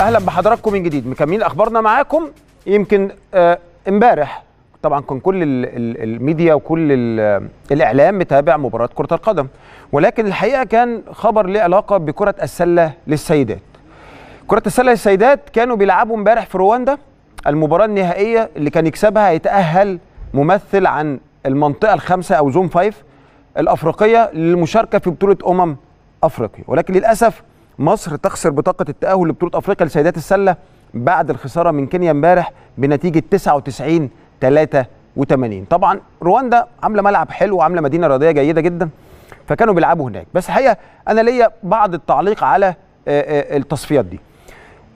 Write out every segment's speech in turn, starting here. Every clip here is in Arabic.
اهلا بحضراتكم من جديد مكملين اخبارنا معاكم يمكن آه، امبارح آه طبعا كان كل الميديا وكل الاعلام متابع مباراه كره القدم ولكن الحقيقه كان خبر له علاقه بكره السله للسيدات كره السله للسيدات كانوا بيلعبوا امبارح في رواندا المباراه النهائيه اللي كان يكسبها هيتاهل ممثل عن المنطقه الخامسه او زون فايف الافريقيه للمشاركه في بطوله امم افريقيا ولكن للاسف مصر تخسر بطاقه التاهل لبطوله افريقيا لسيدات السله بعد الخساره من كينيا امبارح بنتيجه 99 83 طبعا رواندا عامله ملعب حلو وعامله مدينه رياضيه جيده جدا فكانوا بيلعبوا هناك بس الحقيقه انا ليا بعض التعليق على آه، آه، التصفيات دي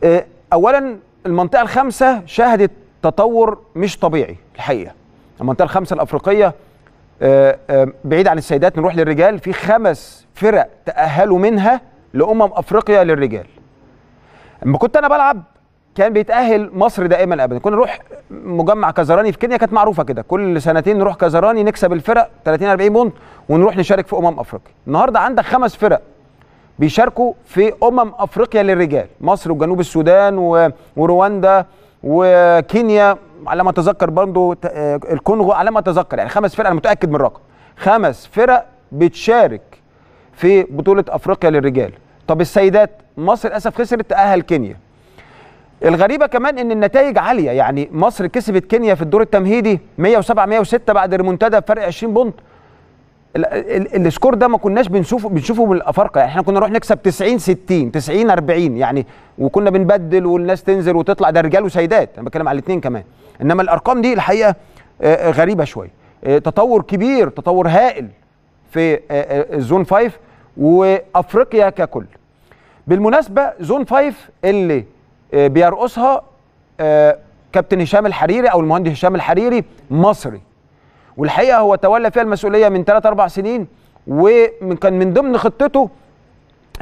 آه، اولا المنطقه الخامسه شهدت تطور مش طبيعي الحقيقه المنطقه الخامسه الافريقيه بعيد عن السيدات نروح للرجال في خمس فرق تاهلوا منها لامم افريقيا للرجال اما كنت انا بلعب كان بيتاهل مصر دائما ابدا كنا نروح مجمع كزراني في كينيا كانت معروفه كده كل سنتين نروح كزراني نكسب الفرق 30 40 بونت ونروح نشارك في امم افريقيا النهارده عندك خمس فرق بيشاركوا في امم افريقيا للرجال مصر وجنوب السودان ورواندا وكينيا على ما اتذكر برضو آه، الكونغو على ما اتذكر يعني خمس فرق انا متاكد من الرقم خمس فرق بتشارك في بطوله افريقيا للرجال طب السيدات مصر للاسف خسرت تاهل كينيا الغريبه كمان ان النتائج عاليه يعني مصر كسبت كينيا في الدور التمهيدي 107 106 بعد المنتدى بفرق 20 بونت السكور ده ما كناش بنشوفه بنشوفه من الافارقه يعني احنا كنا نروح نكسب 90 60 90 40 يعني وكنا بنبدل والناس تنزل وتطلع ده رجال وسيدات انا بتكلم على الاثنين كمان انما الارقام دي الحقيقه آه، آه، غريبه شويه آه، تطور كبير تطور هائل في الزون 5 وافريقيا ككل بالمناسبه زون 5 اللي آه، بيرقصها آه، كابتن هشام الحريري او المهندس هشام الحريري مصري والحقيقه هو تولى فيها المسؤوليه من 3 4 سنين وكان من ضمن خطته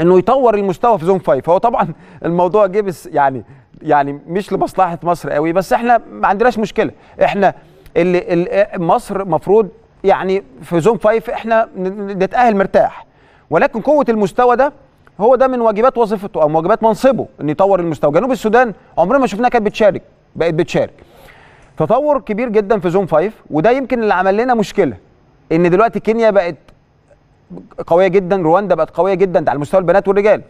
انه يطور المستوى في زون 5 هو طبعا الموضوع جه يعني يعني مش لمصلحه مصر قوي بس احنا ما عندناش مشكله احنا اللي آه، مصر مفروض يعني في زون 5 احنا نتاهل مرتاح ولكن قوه المستوى ده هو ده من واجبات وظيفته او واجبات منصبه ان يطور المستوى جنوب السودان عمرنا ما شفناها كانت بتشارك بقت بتشارك تطور كبير جدا في زون 5 وده يمكن اللي عمل لنا مشكله ان دلوقتي كينيا بقت قويه جدا رواندا بقت قويه جدا على مستوى البنات والرجال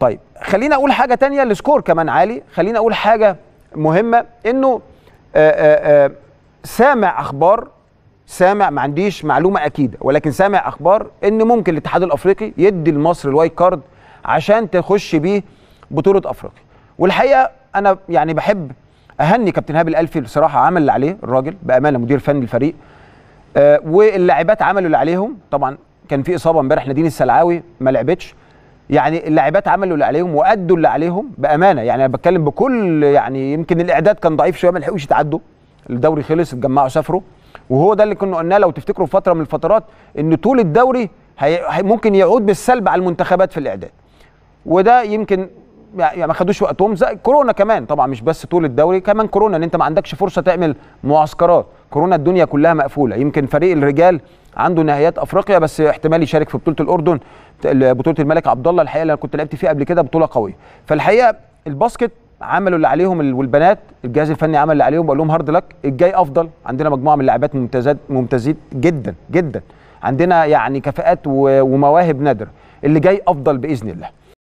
طيب خلينا اقول حاجه تانية السكور كمان عالي خلينا اقول حاجه مهمه انه آآ آه، آآ آه، آه، سامع اخبار سامع ما عنديش معلومه اكيده ولكن سامع اخبار ان ممكن الاتحاد الافريقي يدي لمصر الوايت كارد عشان تخش بيه بطوله افريقيا والحقيقه انا يعني بحب اهني كابتن هاب الالفي بصراحه عمل اللي عليه الراجل بامانه مدير فني الفريق آه واللاعبات عملوا اللي عليهم طبعا كان في اصابه امبارح نادين السلعاوي ما لعبتش يعني اللاعبات عملوا اللي عليهم وادوا اللي عليهم بامانه يعني انا بتكلم بكل يعني يمكن الاعداد كان ضعيف شويه ما لحقوش يتعدوا الدوري خلص اتجمعوا سافروا وهو ده اللي كنا قلناه لو تفتكروا في فتره من الفترات ان طول الدوري هي ممكن يعود بالسلب على المنتخبات في الاعداد وده يمكن يعني ما خدوش وقتهم زي كورونا كمان طبعا مش بس طول الدوري كمان كورونا ان انت ما عندكش فرصه تعمل معسكرات كورونا الدنيا كلها مقفوله يمكن فريق الرجال عنده نهائيات افريقيا بس احتمال يشارك في بطوله الاردن بطوله الملك عبد الله الحقيقه اللي انا كنت لعبت فيها قبل كده بطوله قويه فالحقيقه الباسكت عملوا اللي عليهم والبنات الجهاز الفني عمل اللي عليهم بقول لهم هارد لك الجاي افضل عندنا مجموعه من اللاعبات ممتازات ممتازين جدا جدا عندنا يعني كفاءات ومواهب نادره اللي جاي افضل باذن الله